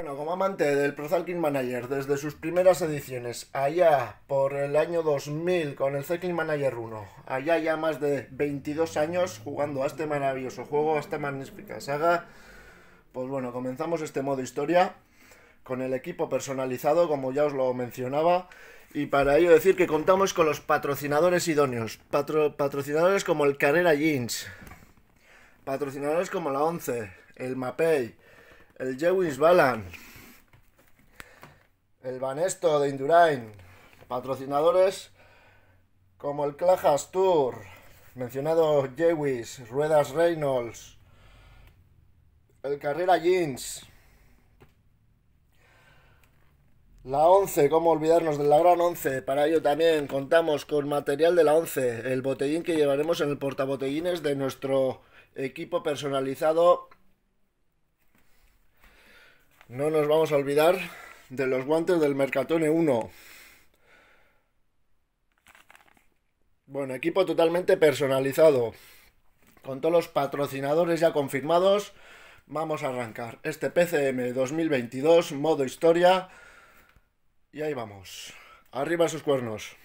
Bueno, como amante del Pro Cycling Manager desde sus primeras ediciones, allá por el año 2000 con el Cycling Manager 1, allá ya más de 22 años jugando a este maravilloso juego, a esta magnífica saga, pues bueno, comenzamos este modo historia con el equipo personalizado, como ya os lo mencionaba, y para ello decir que contamos con los patrocinadores idóneos, patrocinadores como el Carrera Jeans, patrocinadores como la 11, el Mapei, el Jewis Balan. El Banesto de Indurain. Patrocinadores como el Clajas Tour. Mencionado Jewis, Ruedas Reynolds. El Carrera Jeans. La 11, cómo olvidarnos de la gran 11. Para ello también contamos con material de la 11, el botellín que llevaremos en el portabotellines de nuestro equipo personalizado no nos vamos a olvidar de los guantes del Mercatone 1. Bueno, equipo totalmente personalizado. Con todos los patrocinadores ya confirmados, vamos a arrancar este PCM 2022, modo historia. Y ahí vamos. Arriba sus cuernos.